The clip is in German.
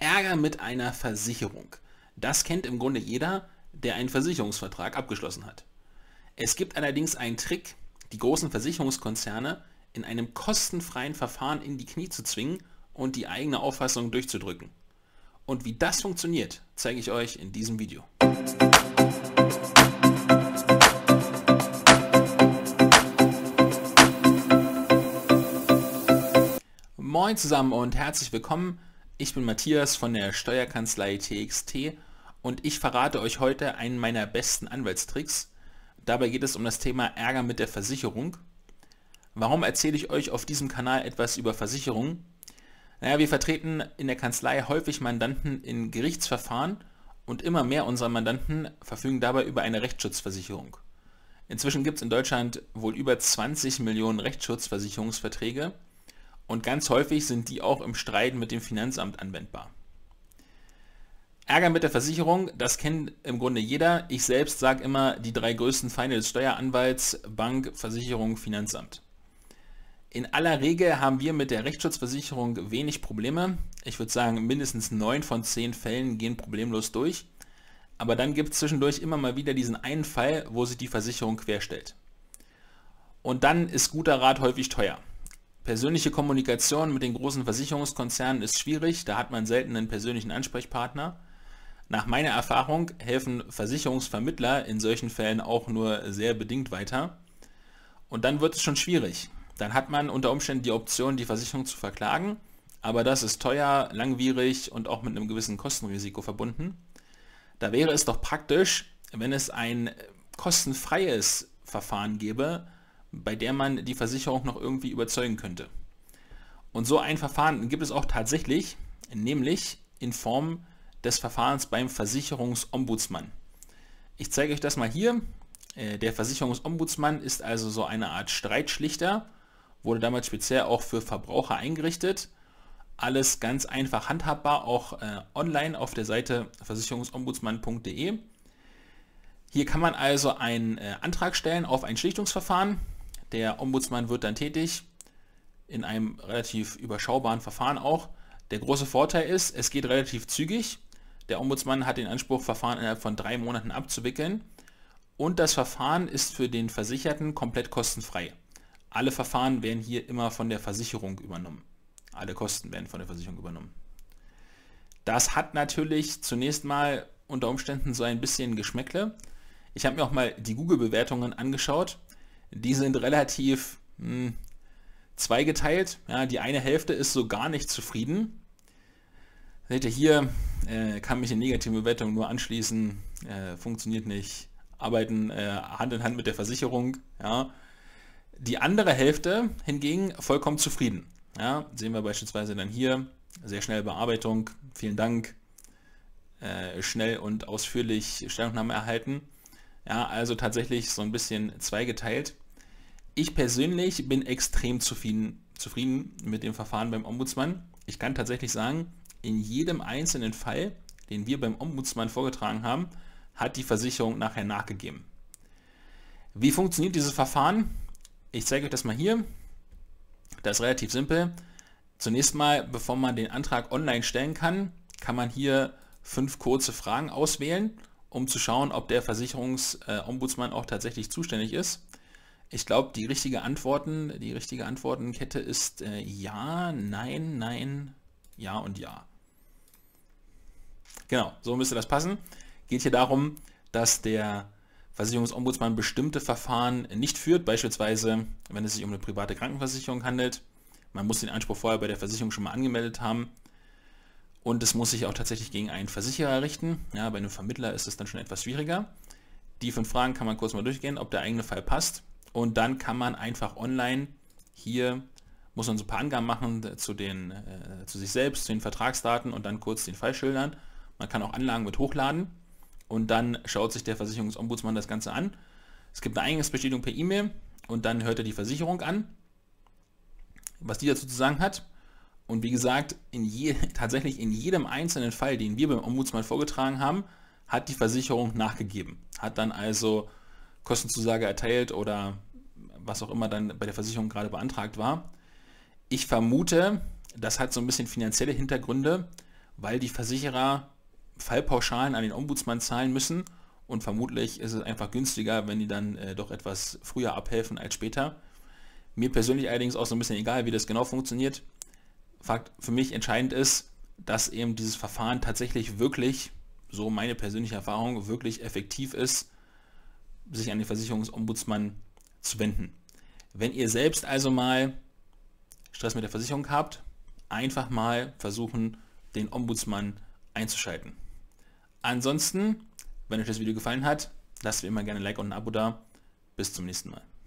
Ärger mit einer Versicherung. Das kennt im Grunde jeder, der einen Versicherungsvertrag abgeschlossen hat. Es gibt allerdings einen Trick, die großen Versicherungskonzerne in einem kostenfreien Verfahren in die Knie zu zwingen und die eigene Auffassung durchzudrücken. Und wie das funktioniert, zeige ich euch in diesem Video. Moin zusammen und herzlich willkommen ich bin Matthias von der Steuerkanzlei TXT und ich verrate euch heute einen meiner besten Anwaltstricks. Dabei geht es um das Thema Ärger mit der Versicherung. Warum erzähle ich euch auf diesem Kanal etwas über Versicherungen? Naja, wir vertreten in der Kanzlei häufig Mandanten in Gerichtsverfahren und immer mehr unserer Mandanten verfügen dabei über eine Rechtsschutzversicherung. Inzwischen gibt es in Deutschland wohl über 20 Millionen Rechtsschutzversicherungsverträge und ganz häufig sind die auch im Streit mit dem Finanzamt anwendbar. Ärger mit der Versicherung, das kennt im Grunde jeder. Ich selbst sage immer die drei größten Feinde des Steueranwalts, Bank, Versicherung, Finanzamt. In aller Regel haben wir mit der Rechtsschutzversicherung wenig Probleme. Ich würde sagen, mindestens neun von zehn Fällen gehen problemlos durch. Aber dann gibt es zwischendurch immer mal wieder diesen einen Fall, wo sich die Versicherung querstellt. Und dann ist guter Rat häufig teuer. Persönliche Kommunikation mit den großen Versicherungskonzernen ist schwierig, da hat man selten einen persönlichen Ansprechpartner. Nach meiner Erfahrung helfen Versicherungsvermittler in solchen Fällen auch nur sehr bedingt weiter. Und dann wird es schon schwierig. Dann hat man unter Umständen die Option, die Versicherung zu verklagen, aber das ist teuer, langwierig und auch mit einem gewissen Kostenrisiko verbunden. Da wäre es doch praktisch, wenn es ein kostenfreies Verfahren gäbe, bei der man die Versicherung noch irgendwie überzeugen könnte. Und so ein Verfahren gibt es auch tatsächlich, nämlich in Form des Verfahrens beim Versicherungsombudsmann. Ich zeige euch das mal hier. Äh, der Versicherungsombudsmann ist also so eine Art Streitschlichter, wurde damals speziell auch für Verbraucher eingerichtet. Alles ganz einfach handhabbar, auch äh, online auf der Seite versicherungsombudsmann.de. Hier kann man also einen äh, Antrag stellen auf ein Schlichtungsverfahren. Der Ombudsmann wird dann tätig, in einem relativ überschaubaren Verfahren auch. Der große Vorteil ist, es geht relativ zügig. Der Ombudsmann hat den Anspruch, Verfahren innerhalb von drei Monaten abzuwickeln. Und das Verfahren ist für den Versicherten komplett kostenfrei. Alle Verfahren werden hier immer von der Versicherung übernommen. Alle Kosten werden von der Versicherung übernommen. Das hat natürlich zunächst mal unter Umständen so ein bisschen Geschmäckle. Ich habe mir auch mal die Google-Bewertungen angeschaut die sind relativ mh, hm, zweigeteilt. Ja, die eine Hälfte ist so gar nicht zufrieden. Seht ihr hier, äh, kann mich in negative Bewertung nur anschließen, äh, funktioniert nicht, arbeiten äh, Hand in Hand mit der Versicherung. Ja. Die andere Hälfte hingegen vollkommen zufrieden. Ja, sehen wir beispielsweise dann hier, sehr schnelle Bearbeitung, vielen Dank, äh, schnell und ausführlich Stellungnahme erhalten. Ja, also tatsächlich so ein bisschen zweigeteilt. Ich persönlich bin extrem zufrieden, zufrieden mit dem Verfahren beim Ombudsmann. Ich kann tatsächlich sagen, in jedem einzelnen Fall, den wir beim Ombudsmann vorgetragen haben, hat die Versicherung nachher nachgegeben. Wie funktioniert dieses Verfahren? Ich zeige euch das mal hier. Das ist relativ simpel. Zunächst mal, bevor man den Antrag online stellen kann, kann man hier fünf kurze Fragen auswählen um zu schauen, ob der Versicherungsombudsmann auch tatsächlich zuständig ist. Ich glaube, die richtige Antworten, die richtige Antwortenkette ist äh, ja, nein, nein, ja und ja. Genau, so müsste das passen. Geht hier darum, dass der Versicherungsombudsmann bestimmte Verfahren nicht führt, beispielsweise wenn es sich um eine private Krankenversicherung handelt. Man muss den Anspruch vorher bei der Versicherung schon mal angemeldet haben und es muss sich auch tatsächlich gegen einen Versicherer richten. Ja, bei einem Vermittler ist es dann schon etwas schwieriger. Die fünf Fragen kann man kurz mal durchgehen, ob der eigene Fall passt. Und dann kann man einfach online hier, muss man so ein paar Angaben machen äh, zu, den, äh, zu sich selbst, zu den Vertragsdaten und dann kurz den Fall schildern. Man kann auch Anlagen mit hochladen und dann schaut sich der Versicherungsombudsmann das Ganze an. Es gibt eine Eingangsbestätigung per E-Mail und dann hört er die Versicherung an, was die dazu zu sagen hat. Und wie gesagt, in je, tatsächlich in jedem einzelnen Fall, den wir beim Ombudsmann vorgetragen haben, hat die Versicherung nachgegeben. Hat dann also Kostenzusage erteilt oder was auch immer dann bei der Versicherung gerade beantragt war. Ich vermute, das hat so ein bisschen finanzielle Hintergründe, weil die Versicherer Fallpauschalen an den Ombudsmann zahlen müssen und vermutlich ist es einfach günstiger, wenn die dann äh, doch etwas früher abhelfen als später. Mir persönlich allerdings auch so ein bisschen egal, wie das genau funktioniert. Fakt für mich entscheidend ist, dass eben dieses Verfahren tatsächlich wirklich, so meine persönliche Erfahrung, wirklich effektiv ist, sich an den Versicherungsombudsmann zu wenden. Wenn ihr selbst also mal Stress mit der Versicherung habt, einfach mal versuchen, den Ombudsmann einzuschalten. Ansonsten, wenn euch das Video gefallen hat, lasst wie immer gerne ein Like und ein Abo da. Bis zum nächsten Mal.